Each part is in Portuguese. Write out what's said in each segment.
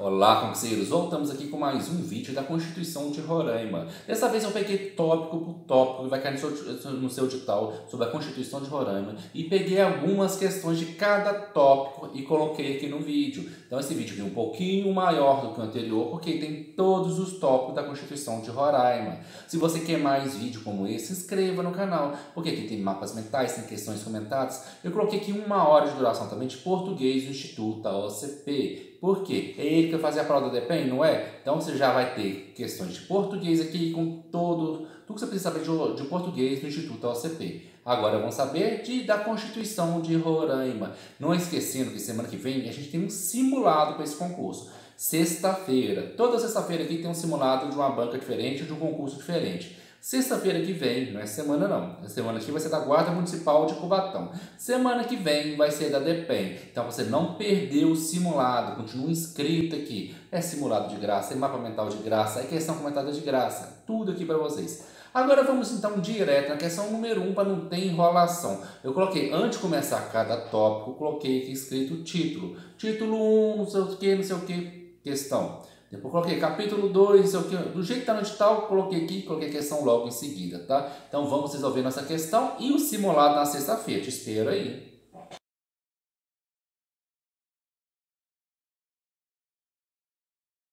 Olá, concurseiros! Voltamos aqui com mais um vídeo da Constituição de Roraima. Dessa vez eu peguei tópico por tópico, vai cair no seu, no seu edital sobre a Constituição de Roraima, e peguei algumas questões de cada tópico e coloquei aqui no vídeo. Então esse vídeo vem é um pouquinho maior do que o anterior, porque tem todos os tópicos da Constituição de Roraima. Se você quer mais vídeo como esse, se inscreva no canal, porque aqui tem mapas mentais, tem questões comentadas. Eu coloquei aqui uma hora de duração também de português do Instituto OCP. Por quê? É ele que vai fazer a prova do DPEM, não é? Então você já vai ter questões de português aqui com todo, tudo que você precisa saber de, de português do Instituto OCP. Agora vamos saber de, da Constituição de Roraima. Não esquecendo que semana que vem a gente tem um simulado para esse concurso. Sexta-feira. Toda sexta-feira aqui tem um simulado de uma banca diferente, de um concurso diferente. Sexta-feira que vem, não é semana não, a é semana que vai ser da Guarda Municipal de Cubatão. Semana que vem vai ser da DEPEN. Então você não perdeu o simulado, continua inscrito aqui. É simulado de graça, é mapa mental de graça, é questão comentada de graça. Tudo aqui para vocês. Agora vamos então direto na questão número 1 um, para não ter enrolação. Eu coloquei, antes de começar cada tópico, coloquei aqui escrito o título. Título 1, um, não sei o que, não sei o que, questão. Depois coloquei capítulo 2, não sei o que, do jeito que está no edital, coloquei aqui, coloquei a questão logo em seguida, tá? Então vamos resolver nossa questão e o simulado na sexta-feira. Te espero aí.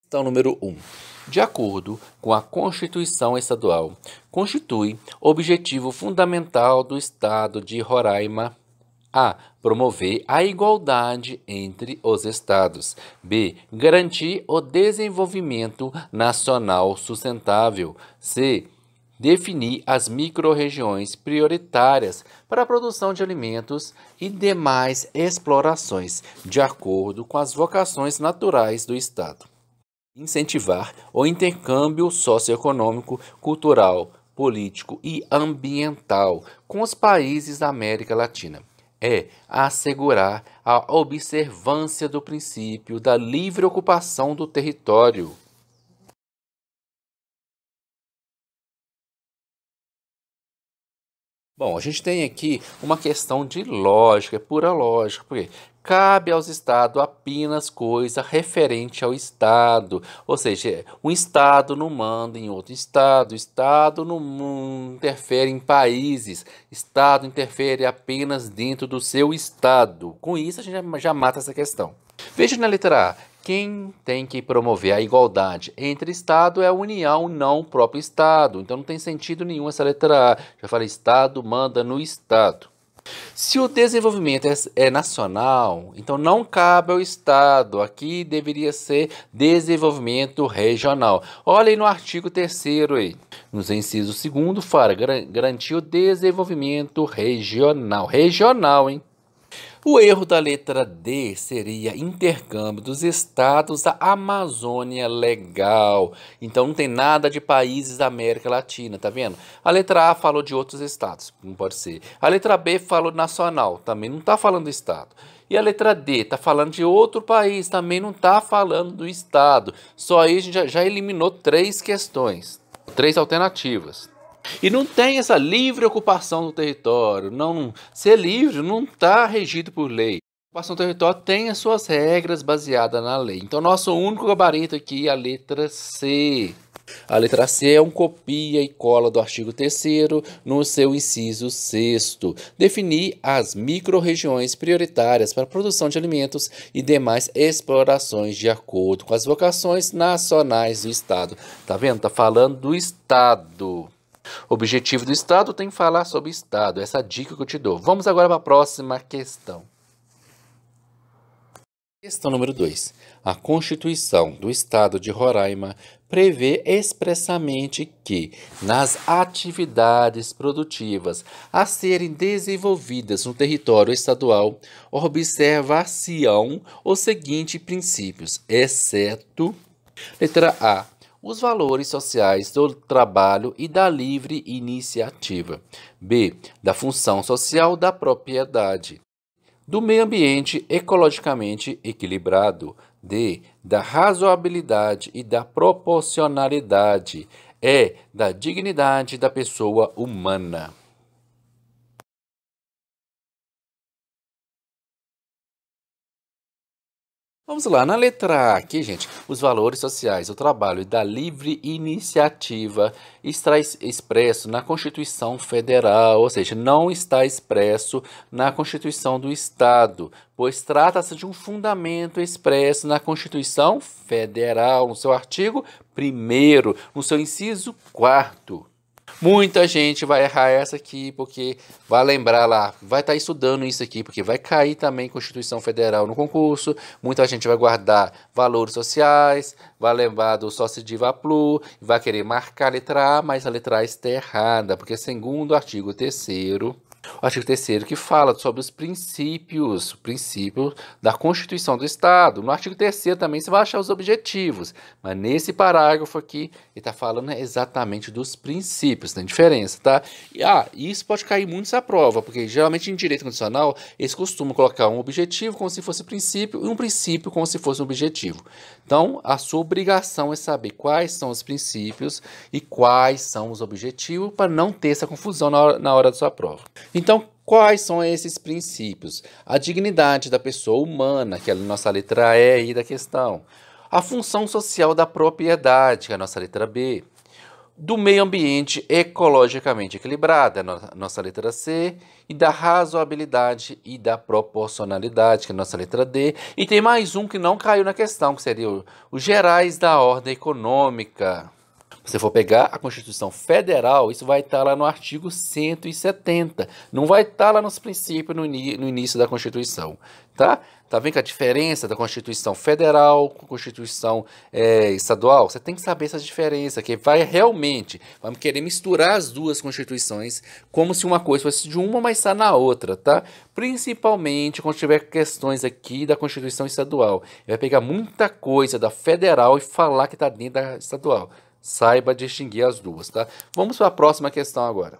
Questão número 1. Um de acordo com a Constituição Estadual, constitui objetivo fundamental do Estado de Roraima a. Promover a igualdade entre os Estados. B. Garantir o desenvolvimento nacional sustentável. C. Definir as microrregiões prioritárias para a produção de alimentos e demais explorações, de acordo com as vocações naturais do Estado incentivar o intercâmbio socioeconômico, cultural, político e ambiental com os países da América Latina. É assegurar a observância do princípio da livre ocupação do território Bom, a gente tem aqui uma questão de lógica, é pura lógica, porque cabe aos estados apenas coisa referente ao estado, ou seja, um estado não manda em outro estado, o estado não interfere em países, estado interfere apenas dentro do seu estado. Com isso a gente já mata essa questão. Veja na letra A, quem tem que promover a igualdade entre Estado é a União, não o próprio Estado. Então não tem sentido nenhum essa letra A. Já falei, Estado manda no Estado. Se o desenvolvimento é, é nacional, então não cabe ao Estado. Aqui deveria ser desenvolvimento regional. Olhem no artigo 3 aí. Nos incisos 2 fala garantir o desenvolvimento regional. Regional, hein? O erro da letra D seria intercâmbio dos estados da Amazônia legal. Então não tem nada de países da América Latina, tá vendo? A letra A falou de outros estados, não pode ser. A letra B falou nacional, também não está falando do estado. E a letra D está falando de outro país, também não está falando do estado. Só aí a gente já, já eliminou três questões, três alternativas. E não tem essa livre ocupação do território. Não, ser livre não está regido por lei. A ocupação do território tem as suas regras baseadas na lei. Então, nosso único gabarito aqui é a letra C. A letra C é um copia e cola do artigo 3 no seu inciso 6 definir as microrregiões prioritárias para a produção de alimentos e demais explorações de acordo com as vocações nacionais do Estado. Tá vendo? Tá falando do Estado objetivo do Estado tem que falar sobre Estado. Essa dica que eu te dou. Vamos agora para a próxima questão. Questão número 2. A Constituição do Estado de Roraima prevê expressamente que, nas atividades produtivas a serem desenvolvidas no território estadual, observar-se-ão os seguintes princípios, exceto: letra A, os valores sociais do trabalho e da livre iniciativa. B. Da função social da propriedade. Do meio ambiente ecologicamente equilibrado. D. Da razoabilidade e da proporcionalidade. E. Da dignidade da pessoa humana. Vamos lá, na letra A aqui, gente, os valores sociais, o trabalho da livre iniciativa está expresso na Constituição Federal, ou seja, não está expresso na Constituição do Estado, pois trata-se de um fundamento expresso na Constituição Federal, no seu artigo 1 no seu inciso 4 Muita gente vai errar essa aqui, porque vai lembrar lá, vai estar tá estudando isso aqui, porque vai cair também Constituição Federal no concurso, muita gente vai guardar valores sociais, vai lembrar do sócio de Vaplu, vai querer marcar a letra A, mas a letra A está errada, porque segundo o artigo 3 o artigo 3 que fala sobre os princípios, o princípio da Constituição do Estado. No artigo 3 também você vai achar os objetivos, mas nesse parágrafo aqui ele está falando exatamente dos princípios, tem diferença, tá? E, ah, isso pode cair muito nessa prova, porque geralmente em direito constitucional eles costumam colocar um objetivo como se fosse princípio e um princípio como se fosse um objetivo. Então, a sua obrigação é saber quais são os princípios e quais são os objetivos para não ter essa confusão na hora, na hora da sua prova. Então, quais são esses princípios? A dignidade da pessoa humana, que é a nossa letra E aí da questão. A função social da propriedade, que é a nossa letra B. Do meio ambiente ecologicamente equilibrado, é a nossa letra C. E da razoabilidade e da proporcionalidade, que é a nossa letra D. E tem mais um que não caiu na questão, que seria os gerais da ordem econômica você for pegar a Constituição Federal, isso vai estar lá no artigo 170. Não vai estar lá nos princípios no, no início da Constituição, tá? Tá vendo que a diferença da Constituição Federal com a Constituição é, Estadual? Você tem que saber essa diferença, que vai realmente, vamos querer misturar as duas Constituições como se uma coisa fosse de uma, mas está na outra, tá? Principalmente quando tiver questões aqui da Constituição Estadual. Vai pegar muita coisa da Federal e falar que está dentro da Estadual. Saiba distinguir as duas, tá? Vamos para a próxima questão agora.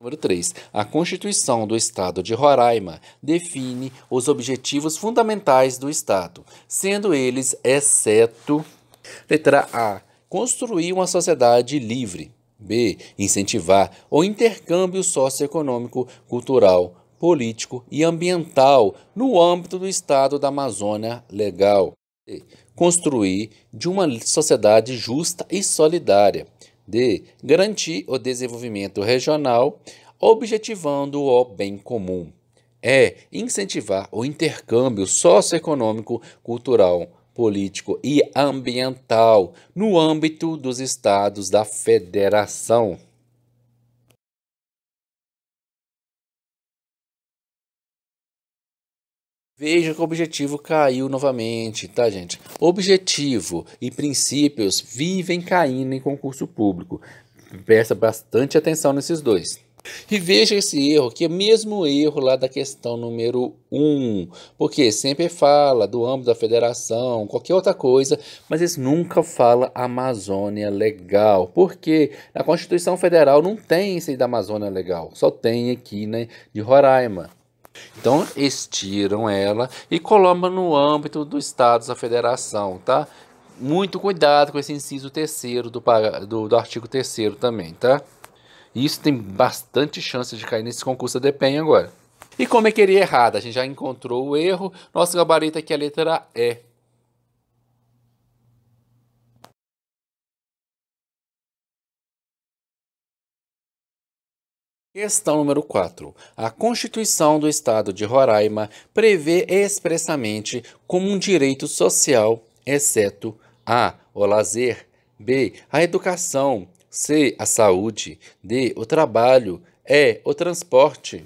Número 3. A Constituição do Estado de Roraima define os objetivos fundamentais do Estado, sendo eles, exceto, letra A, construir uma sociedade livre, b, incentivar o intercâmbio socioeconômico, cultural, político e ambiental no âmbito do Estado da Amazônia legal construir de uma sociedade justa e solidária. D. Garantir o desenvolvimento regional, objetivando o bem comum. E. É incentivar o intercâmbio socioeconômico, cultural, político e ambiental no âmbito dos estados da federação. Veja que o objetivo caiu novamente, tá, gente? Objetivo e princípios vivem caindo em concurso público. Presta bastante atenção nesses dois. E veja esse erro, que é o mesmo erro lá da questão número 1, um, porque sempre fala do âmbito da federação, qualquer outra coisa, mas eles nunca fala Amazônia Legal, porque na Constituição Federal não tem esse da Amazônia Legal, só tem aqui né, de Roraima. Então, estiram ela e colocam no âmbito dos estados da Federação, tá? Muito cuidado com esse inciso terceiro do, do, do artigo terceiro também, tá? Isso tem bastante chance de cair nesse concurso da DPEM agora. E como é que ele é errado? A gente já encontrou o erro. Nosso gabarito aqui é a letra E. Questão número 4. A Constituição do Estado de Roraima prevê expressamente como um direito social, exceto a. o lazer, b. a educação, c. a saúde, d. o trabalho, e. o transporte.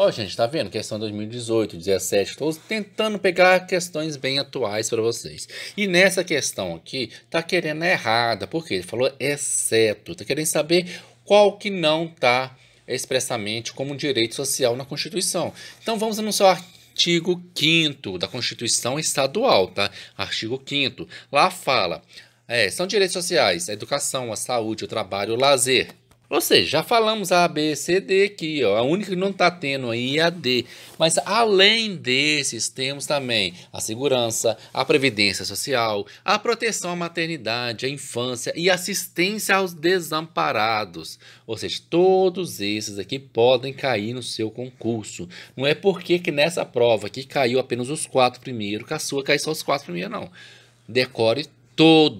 Ó, oh, gente, tá vendo? Questão 2018, 17, estou tentando pegar questões bem atuais para vocês. E nessa questão aqui, tá querendo errada, porque ele falou exceto, tá querendo saber qual que não tá expressamente como direito social na Constituição. Então vamos anunciar artigo 5 da Constituição Estadual, tá? Artigo 5 Lá fala, é, são direitos sociais, a educação, a saúde, o trabalho, o lazer, ou seja, já falamos A, B, C, D aqui, ó. A única que não está tendo aí é a D. Mas além desses, temos também a segurança, a previdência social, a proteção à maternidade, à infância e assistência aos desamparados. Ou seja, todos esses aqui podem cair no seu concurso. Não é porque que nessa prova aqui caiu apenas os quatro primeiros, que a sua cai só os quatro primeiros, não. Decore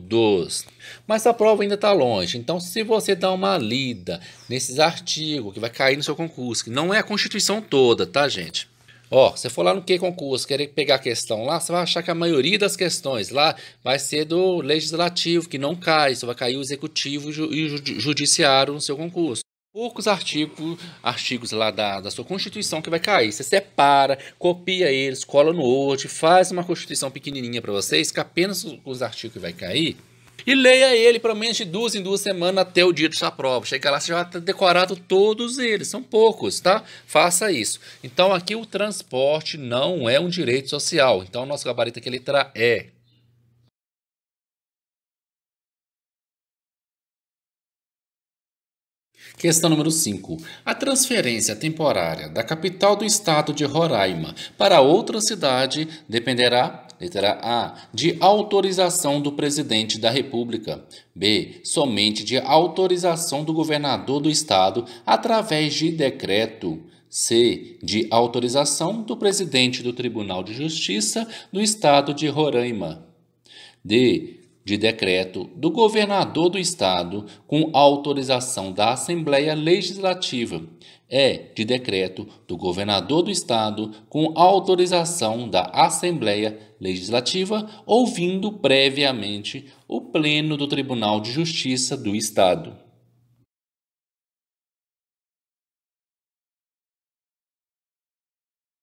todos. Mas a prova ainda está longe. Então, se você dá uma lida nesses artigos que vai cair no seu concurso, que não é a Constituição toda, tá, gente? Ó, você for lá no que concurso, querer pegar a questão lá, você vai achar que a maioria das questões lá vai ser do legislativo, que não cai, só vai cair o executivo e o judiciário no seu concurso poucos artigos, artigos lá da, da sua Constituição que vai cair. Você separa, copia eles, cola no Word, faz uma Constituição pequenininha para vocês, que apenas os artigos que vai cair, e leia ele pelo menos de duas em duas semanas até o dia de sua prova. Chega lá, você já está decorado todos eles, são poucos, tá? Faça isso. Então aqui o transporte não é um direito social. Então o nosso gabarito aqui, letra E, é Questão número 5. A transferência temporária da capital do estado de Roraima para outra cidade dependerá, letra A, de autorização do presidente da República, b, somente de autorização do governador do estado através de decreto. C. De autorização do presidente do Tribunal de Justiça do Estado de Roraima. D de decreto do governador do Estado com autorização da Assembleia Legislativa. É de decreto do governador do Estado com autorização da Assembleia Legislativa, ouvindo previamente o Pleno do Tribunal de Justiça do Estado.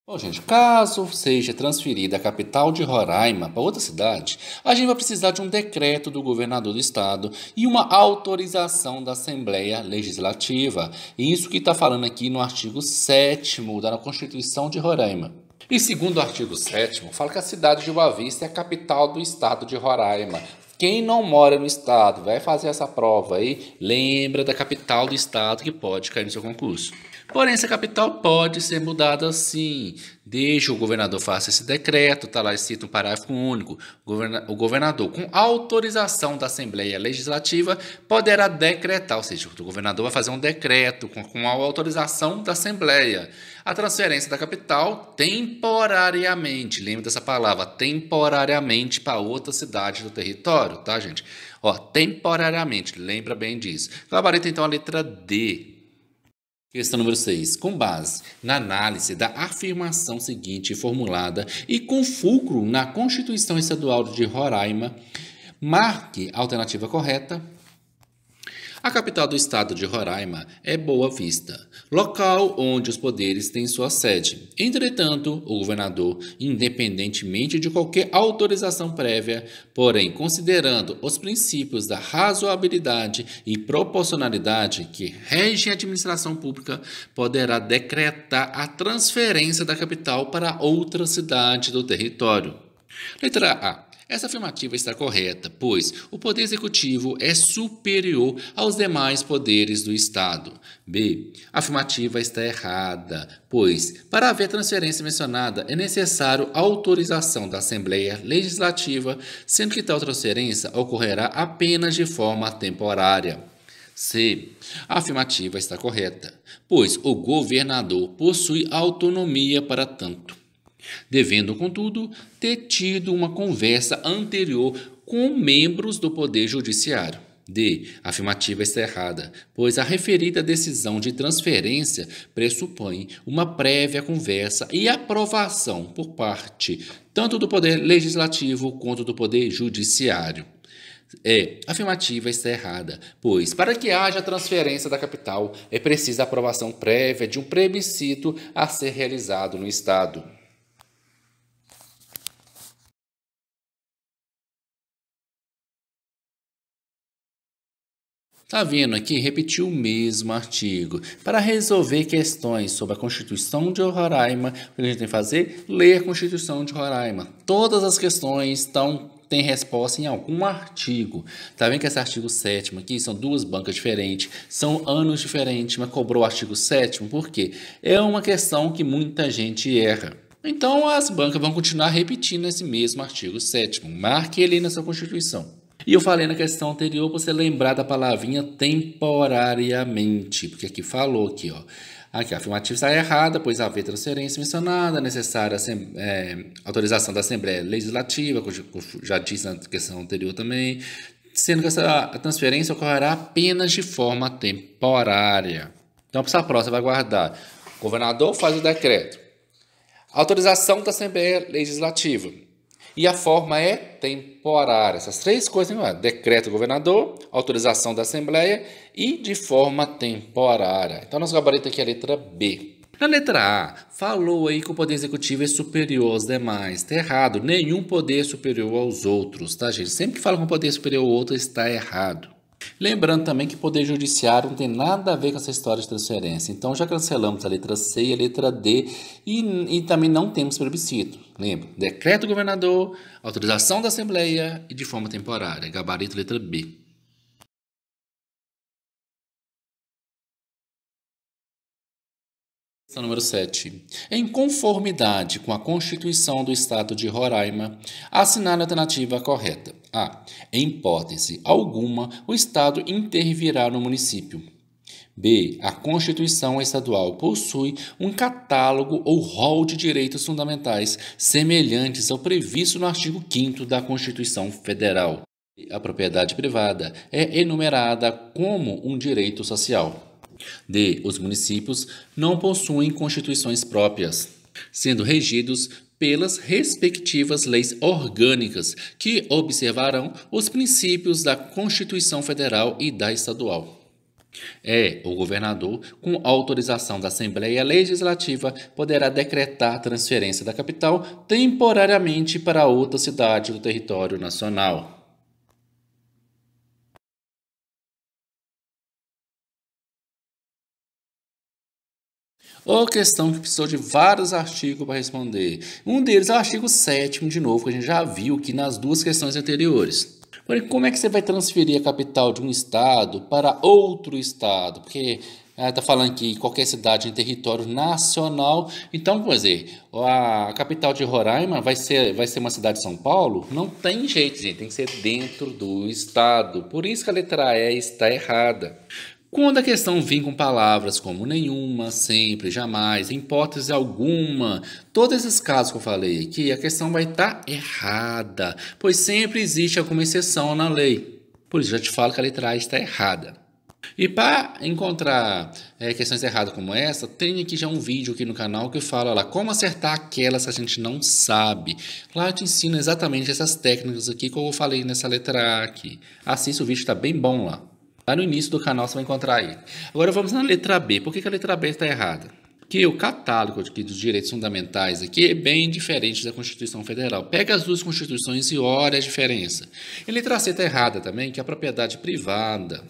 Bom, gente, caso seja transferida a capital de Roraima para outra cidade, a gente vai precisar de um decreto do governador do estado e uma autorização da Assembleia Legislativa. Isso que está falando aqui no artigo 7 da Constituição de Roraima. E segundo o artigo 7 fala que a cidade de Boa Vista é a capital do estado de Roraima. Quem não mora no estado vai fazer essa prova aí, lembra da capital do estado que pode cair no seu concurso. Porém, essa capital pode ser mudada sim, desde o governador faça esse decreto, está lá escrito um parágrafo único. O governador, com autorização da Assembleia Legislativa, poderá decretar, ou seja, o governador vai fazer um decreto com, com a autorização da Assembleia. A transferência da capital temporariamente, lembra dessa palavra, temporariamente para outra cidade do território, tá, gente? Ó, temporariamente, lembra bem disso. Gabarito, então, a letra D, Questão número 6. Com base na análise da afirmação seguinte formulada e com fulcro na Constituição Estadual de Roraima, marque a alternativa correta a capital do estado de Roraima é Boa Vista, local onde os poderes têm sua sede. Entretanto, o governador, independentemente de qualquer autorização prévia, porém considerando os princípios da razoabilidade e proporcionalidade que regem a administração pública, poderá decretar a transferência da capital para outra cidade do território. Letra A. Essa afirmativa está correta, pois o poder executivo é superior aos demais poderes do Estado. B. A afirmativa está errada, pois para haver transferência mencionada é necessário autorização da Assembleia Legislativa, sendo que tal transferência ocorrerá apenas de forma temporária. C. A afirmativa está correta, pois o governador possui autonomia para tanto devendo, contudo, ter tido uma conversa anterior com membros do Poder Judiciário. D. Afirmativa está errada, pois a referida decisão de transferência pressupõe uma prévia conversa e aprovação por parte tanto do Poder Legislativo quanto do Poder Judiciário. É, afirmativa está errada, pois para que haja transferência da capital é precisa aprovação prévia de um plebiscito a ser realizado no Estado. tá vendo aqui, repetiu o mesmo artigo. Para resolver questões sobre a Constituição de Roraima, o que a gente tem que fazer? Ler a Constituição de Roraima. Todas as questões estão tem resposta em algum artigo. Tá vendo que esse artigo 7 aqui são duas bancas diferentes, são anos diferentes, mas cobrou o artigo 7 porque é uma questão que muita gente erra. Então as bancas vão continuar repetindo esse mesmo artigo 7 Marque ele na sua Constituição. E eu falei na questão anterior você lembrar da palavrinha temporariamente, porque aqui falou aqui, ó. Aqui, a afirmativa está errada, pois haver transferência mencionada, necessária é, autorização da Assembleia Legislativa, como já disse na questão anterior também, sendo que essa transferência ocorrerá apenas de forma temporária. Então, para essa próxima, vai guardar. O governador faz o decreto. Autorização da Assembleia Legislativa. E a forma é temporária. Essas três coisas, né? decreto do governador, autorização da Assembleia e de forma temporária. Então, nosso gabarito aqui é a letra B. Na letra A, falou aí que o poder executivo é superior aos demais. Está errado. Nenhum poder é superior aos outros, tá, gente? Sempre que fala que um poder superior ao outro, está errado. Lembrando também que Poder Judiciário não tem nada a ver com essa história de transferência. Então já cancelamos a letra C e a letra D e, e também não temos plebiscito. Lembra? Decreto governador, autorização da Assembleia e de forma temporária. Gabarito letra B. Questão número 7. Em conformidade com a Constituição do Estado de Roraima, assinale a alternativa correta. A. Em hipótese alguma, o Estado intervirá no município. B. A Constituição Estadual possui um catálogo ou rol de direitos fundamentais semelhantes ao previsto no artigo 5 da Constituição Federal. A propriedade privada é enumerada como um direito social. D. Os municípios não possuem constituições próprias, sendo regidos pelas respectivas leis orgânicas, que observarão os princípios da Constituição Federal e da Estadual. É, o governador, com autorização da Assembleia Legislativa, poderá decretar transferência da capital temporariamente para outra cidade do território nacional. ou questão que precisou de vários artigos para responder. Um deles é o artigo 7 de novo, que a gente já viu aqui nas duas questões anteriores. Porém, como é que você vai transferir a capital de um estado para outro estado? Porque está ah, falando que qualquer cidade em território nacional. Então, quer dizer, a capital de Roraima vai ser, vai ser uma cidade de São Paulo? Não tem jeito, gente. Tem que ser dentro do estado. Por isso que a letra E está errada. Quando a questão vem com palavras como nenhuma, sempre, jamais, hipótese alguma, todos esses casos que eu falei aqui, a questão vai estar tá errada, pois sempre existe alguma exceção na lei. Por isso, já te falo que a letra A está errada. E para encontrar é, questões erradas como essa, tem aqui já um vídeo aqui no canal que fala lá como acertar aquelas que a gente não sabe. Lá eu te ensino exatamente essas técnicas aqui que eu falei nessa letra A aqui. Assista o vídeo, está bem bom lá. Lá no início do canal você vai encontrar aí. Agora vamos na letra B. Por que, que a letra B está errada? que o catálogo aqui dos direitos fundamentais aqui é bem diferente da Constituição Federal. Pega as duas constituições e olha a diferença. E letra C está errada também, que é a propriedade privada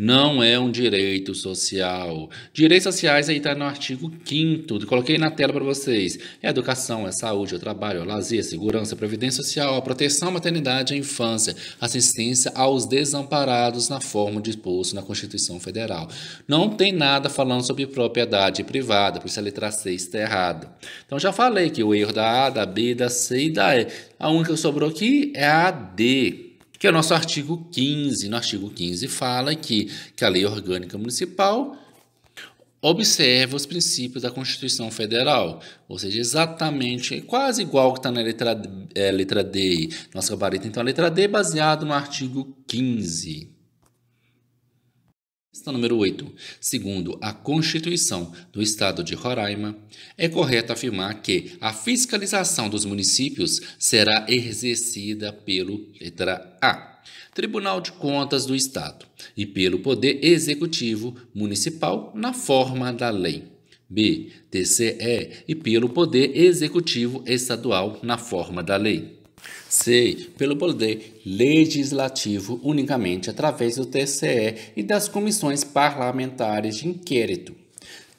não é um direito social. Direitos sociais aí está no artigo 5 coloquei na tela para vocês. É a educação, é a saúde, é o trabalho, é o lazer, a segurança, a previdência social, a proteção à maternidade e à infância, assistência aos desamparados na forma disposto na Constituição Federal. Não tem nada falando sobre propriedade privada, por isso a letra C está errada. Então já falei que o erro da A, da B, da C e da E. A única que sobrou aqui é a D que é o nosso artigo 15. No artigo 15 fala que, que a lei orgânica municipal observa os princípios da Constituição Federal, ou seja, exatamente, quase igual que está na letra, é, letra D, nosso gabarito. Então, é a letra D é baseado no artigo 15. Questão número 8. Segundo a Constituição do Estado de Roraima, é correto afirmar que a fiscalização dos municípios será exercida pelo letra A, Tribunal de Contas do Estado, e pelo Poder Executivo Municipal na forma da lei. B, TCE e pelo Poder Executivo Estadual na forma da lei c Pelo poder legislativo unicamente através do TCE e das comissões parlamentares de inquérito.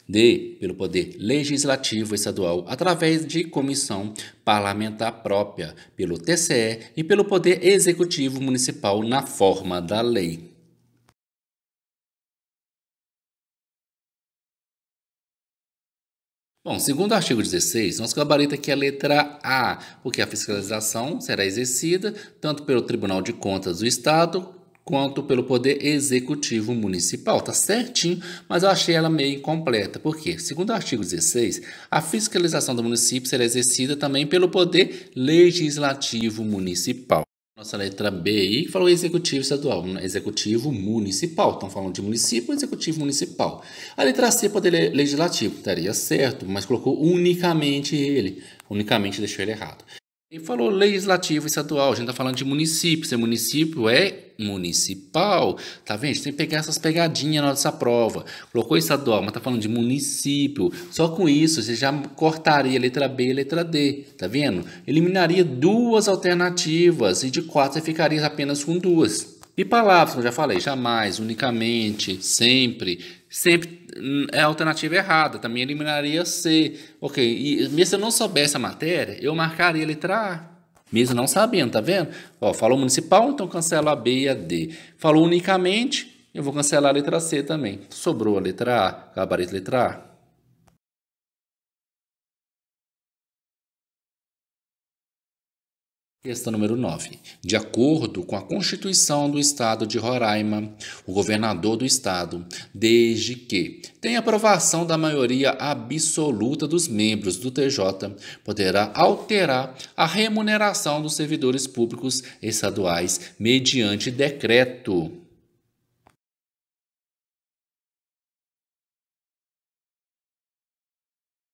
D. Pelo poder legislativo estadual através de comissão parlamentar própria, pelo TCE e pelo poder executivo municipal na forma da lei. Bom, segundo o artigo 16, nosso gabarito aqui é a letra A, porque a fiscalização será exercida tanto pelo Tribunal de Contas do Estado quanto pelo Poder Executivo Municipal. Tá certinho, mas eu achei ela meio incompleta. porque Segundo o artigo 16, a fiscalização do município será exercida também pelo Poder Legislativo Municipal. Nossa letra B aí, que falou executivo estadual, né? executivo municipal. Estão falando de município, executivo municipal. A letra C, poder legislativo, estaria certo, mas colocou unicamente ele. Unicamente deixou ele errado. Ele falou legislativo estadual, a gente está falando de município. seu município é municipal, tá vendo? A gente tem que pegar essas pegadinhas na nossa prova. Colocou estadual, mas tá falando de município. Só com isso você já cortaria letra B e letra D, tá vendo? Eliminaria duas alternativas e de quatro você ficaria apenas com duas. E palavras, como eu já falei, jamais, unicamente, sempre, sempre é a alternativa errada, também eliminaria C. Ok, e mesmo se eu não soubesse a matéria, eu marcaria a letra A. Mesmo não sabendo, tá vendo? Ó, falou municipal, então cancelo a B e a D. Falou unicamente, eu vou cancelar a letra C também. Sobrou a letra A, gabarito letra A. Questão número 9. De acordo com a Constituição do Estado de Roraima, o governador do Estado, desde que tenha aprovação da maioria absoluta dos membros do TJ, poderá alterar a remuneração dos servidores públicos estaduais mediante decreto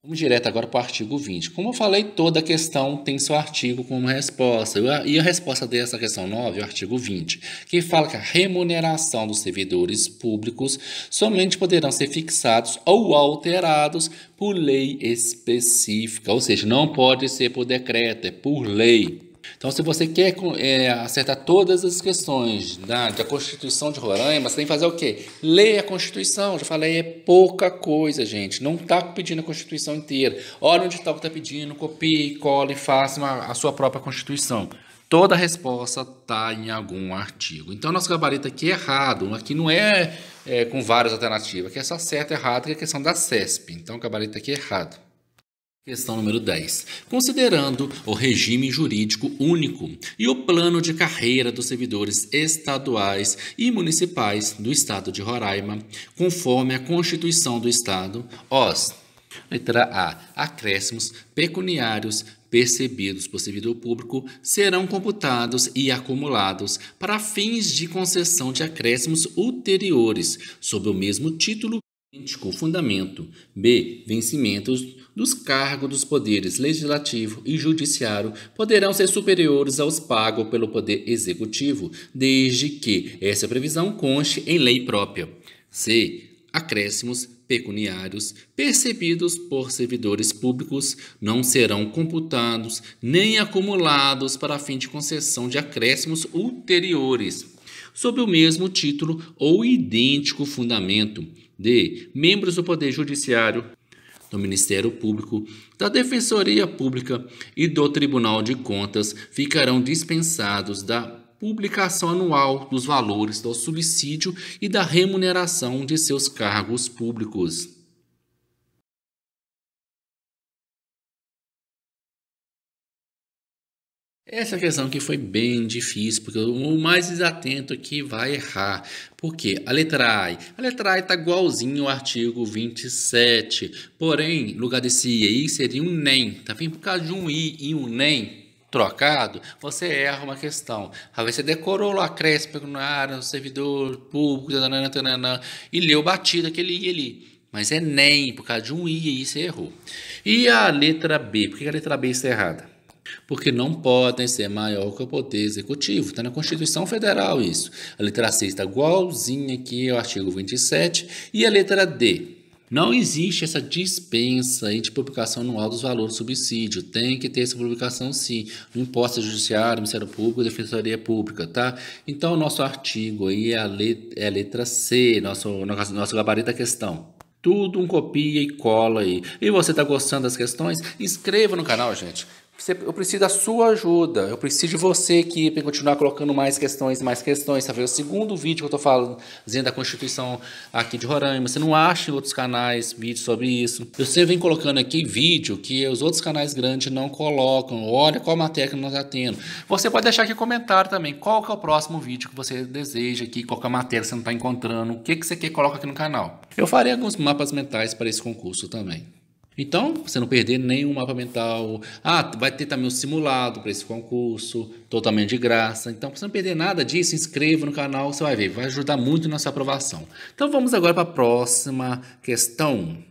Vamos direto agora para o artigo 20. Como eu falei, toda questão tem seu artigo como resposta. E a resposta dessa questão 9 é o artigo 20, que fala que a remuneração dos servidores públicos somente poderão ser fixados ou alterados por lei específica. Ou seja, não pode ser por decreto, é por lei. Então, se você quer é, acertar todas as questões da, da Constituição de Roraima, você tem que fazer o quê? Ler a Constituição. Já falei, é pouca coisa, gente. Não está pedindo a Constituição inteira. Olha onde está o que está pedindo, copie, cole, faça uma, a sua própria Constituição. Toda a resposta está em algum artigo. Então, nosso gabarito aqui é errado. Aqui não é, é com várias alternativas. Aqui é só certo e errado, que é a questão da CESP. Então, o gabarito aqui é errado. Questão número 10. Considerando o regime jurídico único e o plano de carreira dos servidores estaduais e municipais do Estado de Roraima, conforme a Constituição do Estado, os. Letra A. Acréscimos pecuniários percebidos por servidor público serão computados e acumulados para fins de concessão de acréscimos ulteriores sob o mesmo título com fundamento. B. Vencimentos dos cargos dos poderes legislativo e judiciário poderão ser superiores aos pagos pelo poder executivo, desde que essa previsão conste em lei própria. C. Acréscimos pecuniários percebidos por servidores públicos não serão computados nem acumulados para fim de concessão de acréscimos ulteriores sob o mesmo título ou idêntico fundamento. D. Membros do Poder Judiciário do Ministério Público, da Defensoria Pública e do Tribunal de Contas ficarão dispensados da publicação anual dos valores do subsídio e da remuneração de seus cargos públicos. Essa questão que foi bem difícil, porque o mais desatento é que vai errar. Por quê? A letra A. A letra A está igualzinho ao artigo 27. Porém, no lugar desse I aí seria um NEM. Tá Por causa de um I e um NEM, trocado, você erra uma questão. Às vezes você decorou lá cresce na área, no servidor público, tanana, tanana, e leu batido aquele I ali. Mas é NEM, por causa de um I aí você errou. E a letra B? Por que a letra B está errada? porque não podem ser maior que o poder executivo. Está na Constituição Federal isso. A letra C está igualzinha aqui ao artigo 27. E a letra D? Não existe essa dispensa de publicação anual dos valores do subsídio. Tem que ter essa publicação sim. No Imposto judiciário, Ministério Público, Defensoria Pública, tá? Então, o nosso artigo aí é a letra, é a letra C, nosso, nosso gabarito da questão. Tudo um copia e cola aí. E você está gostando das questões? Inscreva no canal, gente eu preciso da sua ajuda. Eu preciso de você, para continuar colocando mais questões, mais questões. Você vê o segundo vídeo que eu estou falando da Constituição aqui de Roraima. Você não acha em outros canais vídeos sobre isso. Eu sempre venho colocando aqui vídeo que os outros canais grandes não colocam. Olha qual matéria que nós já tá temos. Você pode deixar aqui comentário também. Qual que é o próximo vídeo que você deseja aqui? Qual que é a matéria que você não está encontrando? O que, que você quer coloca aqui no canal? Eu farei alguns mapas mentais para esse concurso também. Então, você não perder nenhum mapa mental. Ah, vai ter também o um simulado para esse concurso, totalmente de graça. Então, para você não perder nada disso, inscreva no canal, você vai ver, vai ajudar muito na sua aprovação. Então, vamos agora para a próxima questão.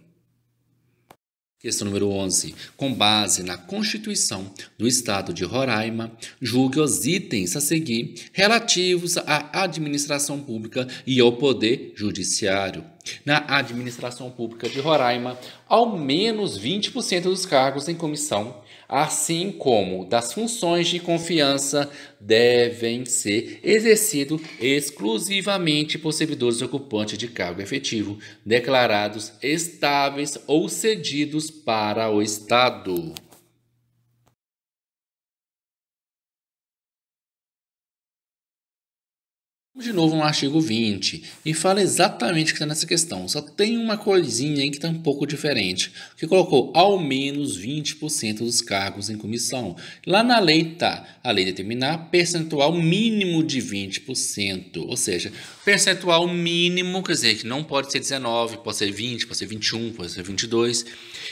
Questão número 11. Com base na Constituição do Estado de Roraima, julgue os itens a seguir relativos à administração pública e ao Poder Judiciário na administração pública de Roraima, ao menos 20% dos cargos em comissão, assim como das funções de confiança, devem ser exercidos exclusivamente por servidores ocupantes de cargo efetivo, declarados estáveis ou cedidos para o Estado. de novo no artigo 20 e fala exatamente o que está nessa questão. Só tem uma coisinha aí que está um pouco diferente, que colocou ao menos 20% dos cargos em comissão. Lá na lei está a lei determinar percentual mínimo de 20%, ou seja, percentual mínimo, quer dizer, que não pode ser 19, pode ser 20, pode ser 21, pode ser 22.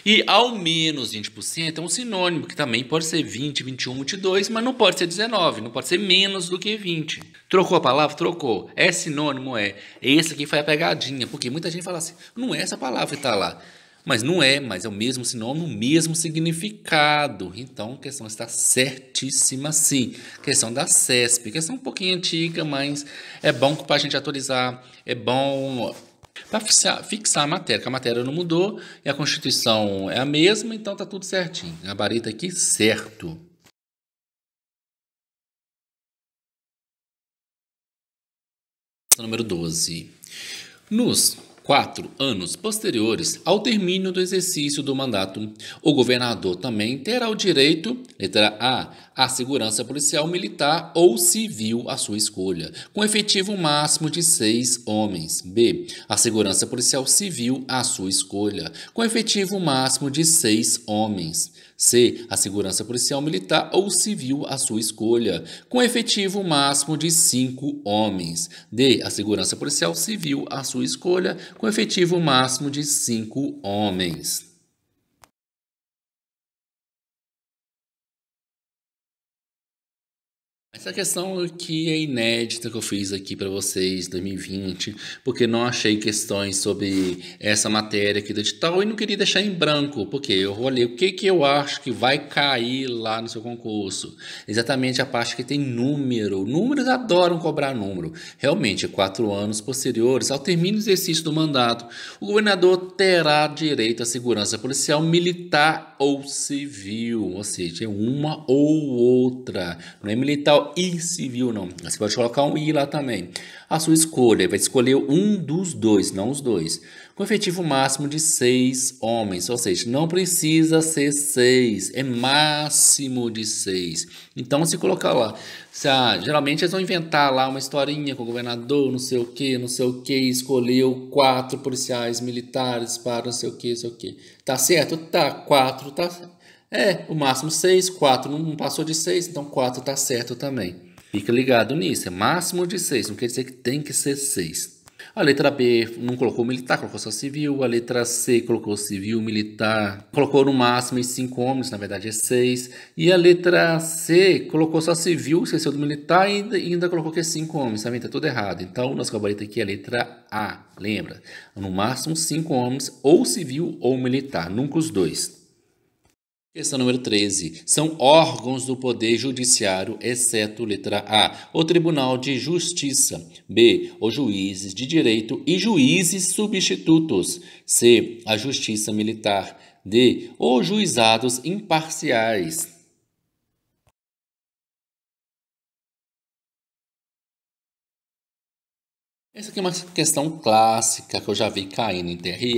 E ao menos 20% é um sinônimo, que também pode ser 20, 21, 22, mas não pode ser 19, não pode ser menos do que 20. Trocou a palavra? Trocou. É sinônimo, é. Esse aqui foi a pegadinha, porque muita gente fala assim, não é essa palavra que está lá. Mas não é, mas é o mesmo sinônimo, o mesmo significado. Então, a questão está certíssima sim. questão da CESP, questão é um pouquinho antiga, mas é bom para a gente atualizar, é bom para fixar, fixar, a matéria, que a matéria não mudou e a Constituição é a mesma, então tá tudo certinho. Gabarito aqui certo. Número 12. Nos quatro anos posteriores ao término do exercício do mandato, o governador também terá o direito, letra A, à segurança policial militar ou civil à sua escolha, com efetivo máximo de seis homens. B, à segurança policial civil à sua escolha, com efetivo máximo de seis homens. C. A segurança policial militar ou civil à sua escolha, com efetivo máximo de cinco homens. D. A segurança policial civil à sua escolha, com efetivo máximo de cinco homens. Essa questão que é inédita que eu fiz aqui para vocês 2020, porque não achei questões sobre essa matéria aqui do edital e não queria deixar em branco, porque eu olhei o que, que eu acho que vai cair lá no seu concurso. Exatamente a parte que tem número. Números adoram cobrar número. Realmente, quatro anos posteriores ao término do exercício do mandato, o governador terá direito à segurança policial militar ou civil, ou seja, é uma ou outra. Não é militar e civil, não. Você pode colocar um i lá também. A sua escolha, vai escolher um dos dois, não os dois. Com efetivo máximo de seis homens, ou seja, não precisa ser seis, é máximo de seis. Então, se colocar lá, se, ah, geralmente eles vão inventar lá uma historinha com o governador, não sei o que, não sei o que, escolheu quatro policiais militares para não sei o que, não sei o que. Tá certo? Tá, quatro, tá certo. É, o máximo 6, 4 não passou de 6, então 4 está certo também. Fica ligado nisso, é máximo de 6, não quer dizer que tem que ser 6. A letra B não colocou militar, colocou só civil. A letra C colocou civil, militar, colocou no máximo em 5 homens, na verdade é 6. E a letra C colocou só civil, esqueceu do militar e ainda, ainda colocou que é 5 homens, também está tá tudo errado. Então, o nosso gabarito aqui é a letra A, lembra? No máximo 5 homens, ou civil ou militar, nunca os dois. Questão número 13. São órgãos do Poder Judiciário, exceto letra A, o Tribunal de Justiça, B, os juízes de direito e juízes substitutos, C, a Justiça Militar, D, os juizados imparciais. Essa aqui é uma questão clássica que eu já vi caindo em TRE,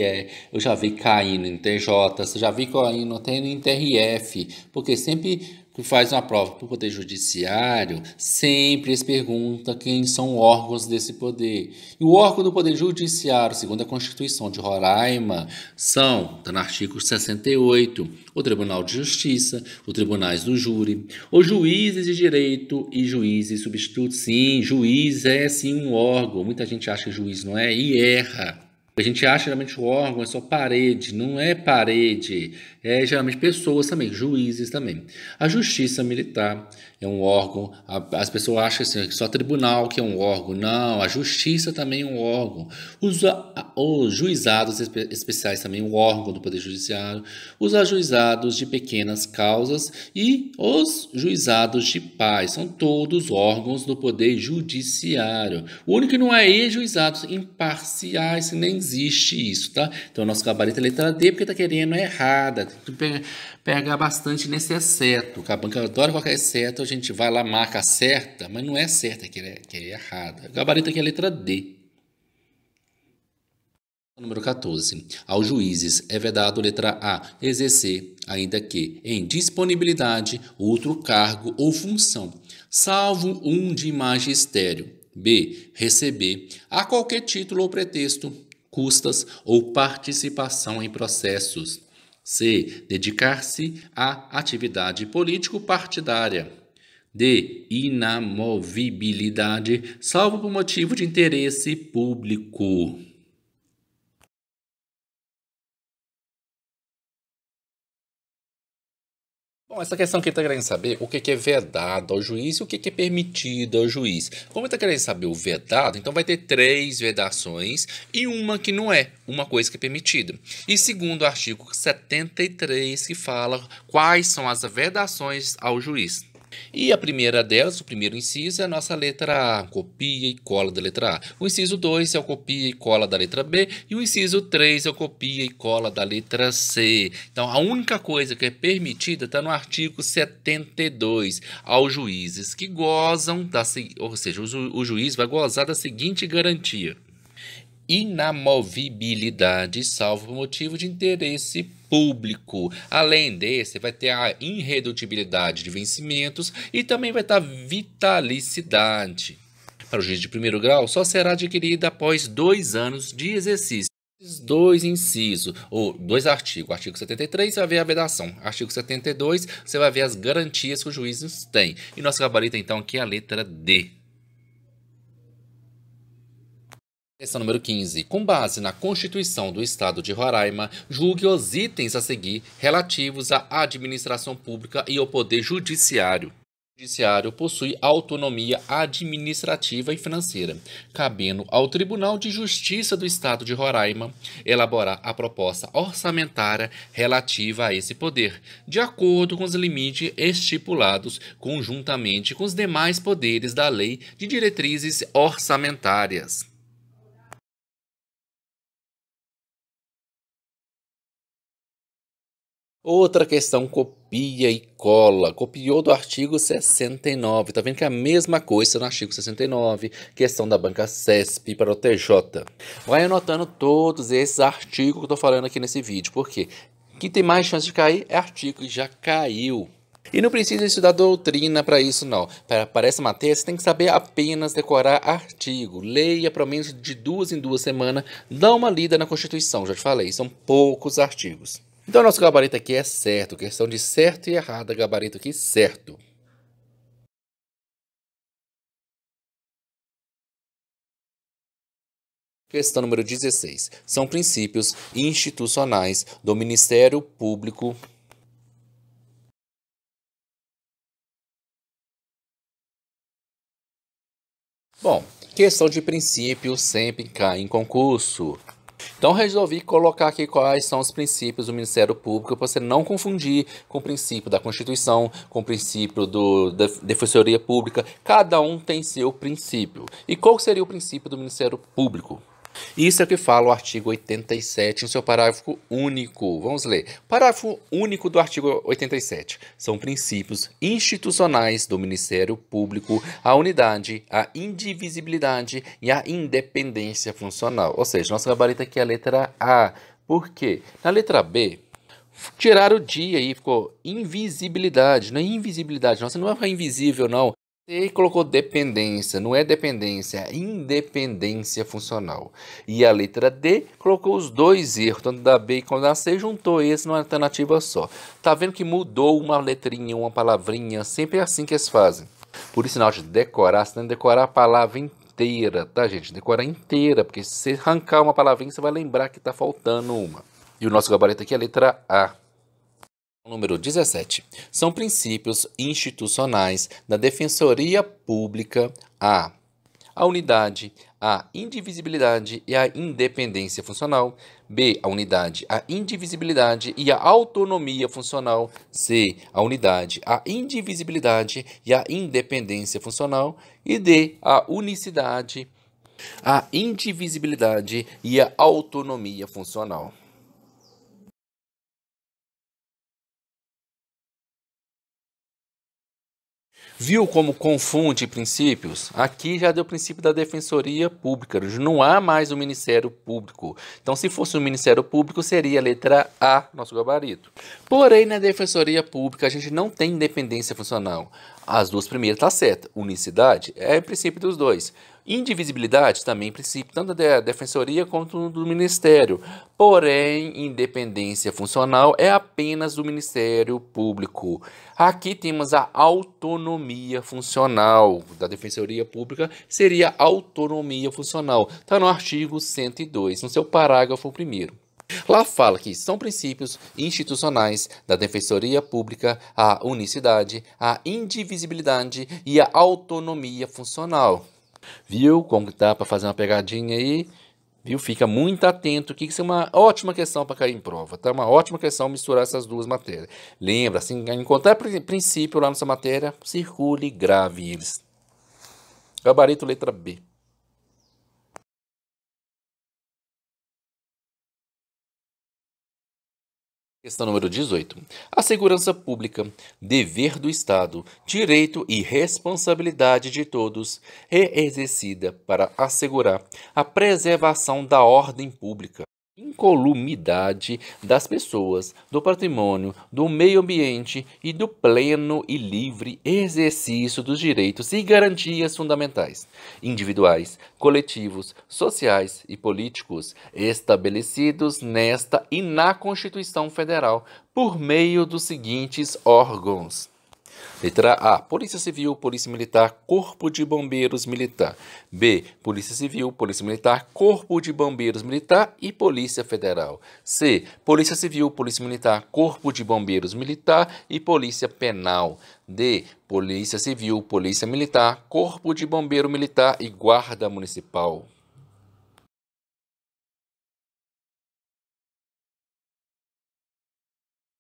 eu já vi caindo em TJ, eu já vi caindo até em TRF, porque sempre que faz uma prova para o Poder Judiciário, sempre eles perguntam quem são órgãos desse poder. E o órgão do Poder Judiciário, segundo a Constituição de Roraima, são, está no artigo 68, o Tribunal de Justiça, os Tribunais do Júri, os juízes de direito e juízes substitutos. Sim, juiz é sim um órgão. Muita gente acha que juiz não é e erra. A gente acha geralmente o órgão é só parede, não é parede, é geralmente pessoas também, juízes também. A justiça militar é um órgão, a, as pessoas acham assim, ah, só tribunal que é um órgão. Não, a justiça também é um órgão. Os, os juizados especiais também, um órgão do Poder Judiciário, os ajuizados de pequenas causas e os juizados de paz, são todos órgãos do Poder Judiciário. O único que não é e juizados imparciais, nem existe isso, tá? Então, nosso gabarito é letra D, porque tá querendo é errada. Tem que pegar, bastante nesse exceto. A banca adora qualquer exceto, a gente vai lá, marca certa, mas não é certa, é querer, querer errada. O gabarito aqui é letra D. Número 14. Aos juízes é vedado letra A exercer, ainda que em disponibilidade, outro cargo ou função, salvo um de magistério. B. Receber, a qualquer título ou pretexto, custas ou participação em processos. C. Dedicar-se à atividade político-partidária. D. Inamovibilidade, salvo por motivo de interesse público. Bom, essa questão que ele está querendo saber o que, que é vedado ao juiz e o que, que é permitido ao juiz. Como ele está querendo saber o vedado, então vai ter três vedações e uma que não é, uma coisa que é permitida. E segundo o artigo 73, que fala quais são as vedações ao juiz. E a primeira delas, o primeiro inciso, é a nossa letra A, copia e cola da letra A. O inciso 2 é o copia e cola da letra B. E o inciso 3 é o copia e cola da letra C. Então, a única coisa que é permitida está no artigo 72, aos juízes que gozam, da, ou seja, o, juiz vai gozar da seguinte garantia inamovibilidade, salvo motivo de interesse público. Além desse, vai ter a irredutibilidade de vencimentos e também vai estar vitalicidade. Para o juiz de primeiro grau, só será adquirida após dois anos de exercício. Esses dois incisos, ou dois artigos, artigo 73 você vai ver a vedação, artigo 72 você vai ver as garantias que os juízes têm. E nosso gabarito então aqui é a letra D. Questão número 15. Com base na Constituição do Estado de Roraima, julgue os itens a seguir relativos à administração pública e ao Poder Judiciário. O Judiciário possui autonomia administrativa e financeira, cabendo ao Tribunal de Justiça do Estado de Roraima elaborar a proposta orçamentária relativa a esse poder, de acordo com os limites estipulados conjuntamente com os demais poderes da Lei de Diretrizes Orçamentárias. Outra questão, copia e cola. Copiou do artigo 69. Tá vendo que é a mesma coisa no artigo 69, questão da banca CESP para o TJ. Vai anotando todos esses artigos que eu tô falando aqui nesse vídeo, porque quem tem mais chance de cair é artigo que já caiu. E não precisa estudar doutrina para isso, não. Para essa matéria, você tem que saber apenas decorar artigo. Leia pelo menos de duas em duas semanas. Dá uma lida na Constituição, já te falei, são poucos artigos. Então, nosso gabarito aqui é certo. Questão de certo e errada, gabarito aqui certo. Questão número 16. São princípios institucionais do Ministério Público. Bom, questão de princípio sempre cai em concurso. Então resolvi colocar aqui quais são os princípios do Ministério Público para você não confundir com o princípio da Constituição, com o princípio do, da Defensoria Pública. Cada um tem seu princípio. E qual seria o princípio do Ministério Público? Isso é o que fala o artigo 87 em seu parágrafo único. Vamos ler. Parágrafo único do artigo 87. São princípios institucionais do Ministério Público a unidade, a indivisibilidade e a independência funcional. Ou seja, nosso gabarito aqui é a letra A. Por quê? Na letra B, tiraram o dia aí, ficou invisibilidade. Não é invisibilidade, não. Você não vai é ficar invisível, não. E colocou dependência, não é dependência, é independência funcional. E a letra D colocou os dois erros, tanto da B quanto da C, juntou esse numa alternativa só. Tá vendo que mudou uma letrinha, uma palavrinha, sempre é assim que eles fazem. Por isso, não de decorar, você tem que decorar a palavra inteira, tá, gente? Decorar inteira, porque se você arrancar uma palavrinha, você vai lembrar que tá faltando uma. E o nosso gabarito aqui é a letra A. Número 17. São princípios institucionais da Defensoria Pública a a unidade, a indivisibilidade e a independência funcional, b a unidade, a indivisibilidade e a autonomia funcional, c a unidade, a indivisibilidade e a independência funcional e d a unicidade, a indivisibilidade e a autonomia funcional. Viu como confunde princípios? Aqui já deu princípio da Defensoria Pública. Não há mais o um Ministério Público. Então, se fosse um Ministério Público, seria a letra A, nosso gabarito. Porém, na Defensoria Pública, a gente não tem independência funcional. As duas primeiras tá certa. Unicidade é princípio dos dois. Indivisibilidade também princípio tanto da Defensoria quanto do Ministério. Porém, independência funcional é apenas do Ministério Público. Aqui temos a autonomia funcional da Defensoria Pública, seria autonomia funcional. Está no artigo 102, no seu parágrafo primeiro. Lá fala que são princípios institucionais da Defensoria Pública a unicidade, a indivisibilidade e a autonomia funcional. Viu como que dá para fazer uma pegadinha aí? Viu? Fica muito atento, que isso é uma ótima questão para cair em prova, tá? Uma ótima questão misturar essas duas matérias. Lembra, assim, encontrar princípio lá nessa matéria, circule grave eles. Gabarito letra B. Questão número 18. A segurança pública, dever do Estado, direito e responsabilidade de todos, é exercida para assegurar a preservação da ordem pública, incolumidade das pessoas, do patrimônio, do meio ambiente e do pleno e livre exercício dos direitos e garantias fundamentais, individuais, coletivos, sociais e políticos, estabelecidos nesta e na Constituição Federal por meio dos seguintes órgãos. Letra A. Polícia Civil, Polícia Militar, Corpo de Bombeiros Militar. B. Polícia Civil, Polícia Militar, Corpo de Bombeiros Militar e Polícia Federal. C. Polícia Civil, Polícia Militar, Corpo de Bombeiros Militar e Polícia Penal. D. Polícia Civil, Polícia Militar, Corpo de Bombeiro Militar e Guarda Municipal.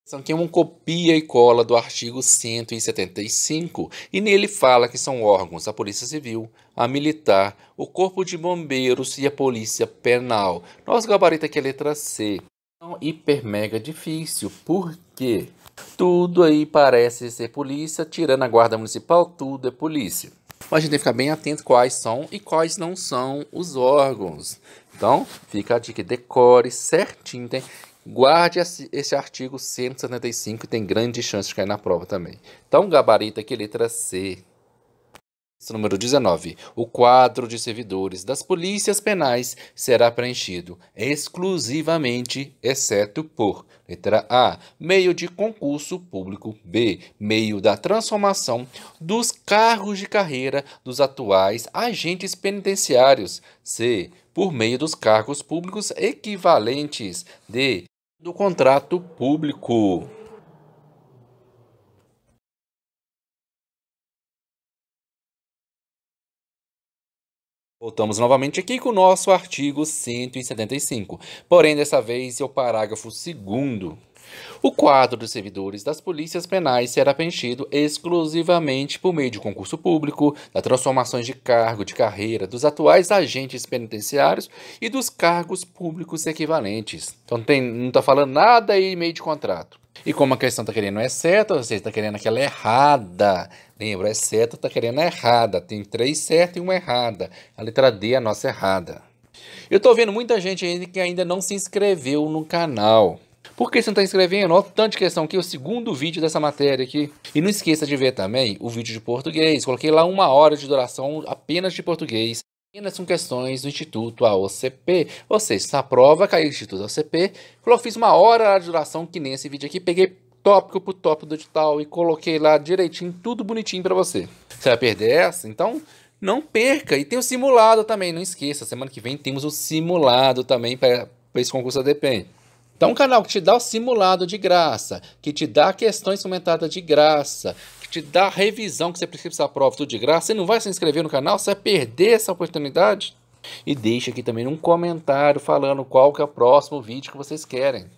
São que um copia e cola do artigo 175 e nele fala que são órgãos a Polícia Civil, a Militar, o Corpo de Bombeiros e a Polícia Penal. Nós gabarita aqui a letra C. é hiper mega difícil, porque tudo aí parece ser polícia, tirando a guarda municipal, tudo é polícia. Mas a gente tem que ficar bem atento quais são e quais não são os órgãos. Então, fica a dica, decore certinho, tem Guarde esse artigo 175, tem grande chance de cair na prova também. Então, gabarito aqui, letra C. Número 19. O quadro de servidores das polícias penais será preenchido exclusivamente, exceto por letra A, meio de concurso público, B, meio da transformação dos cargos de carreira dos atuais agentes penitenciários, C, por meio dos cargos públicos equivalentes, D, do contrato público. Voltamos novamente aqui com o nosso artigo 175, porém dessa vez é o parágrafo 2 o quadro dos servidores das polícias penais será preenchido exclusivamente por meio de concurso público, das transformações de cargo de carreira dos atuais agentes penitenciários e dos cargos públicos equivalentes. Então tem, não está falando nada aí meio de contrato. E como a questão está querendo é certa, ou seja, está querendo que ela é errada. Lembra, é certa, está querendo errada. Tem três certas e uma errada. A letra D é a nossa errada. Eu estou vendo muita gente que ainda não se inscreveu no canal. Por que você não está inscrevendo? Olha o tanto de questão aqui, é o segundo vídeo dessa matéria aqui. E não esqueça de ver também o vídeo de português. Coloquei lá uma hora de duração apenas de português. Apenas com questões do Instituto AOCP. Ou seja, na prova caiu o Instituto AOCP. Eu fiz uma hora de duração que nem esse vídeo aqui. Peguei tópico por tópico do edital e coloquei lá direitinho, tudo bonitinho para você. Você vai perder essa? Então... Não perca! E tem o simulado também, não esqueça. Semana que vem temos o simulado também para esse concurso da então, é um canal que te dá o simulado de graça, que te dá questões comentadas de graça, que te dá a revisão que você precisa da prova tudo de graça, você não vai se inscrever no canal, você vai perder essa oportunidade. E deixa aqui também um comentário falando qual que é o próximo vídeo que vocês querem.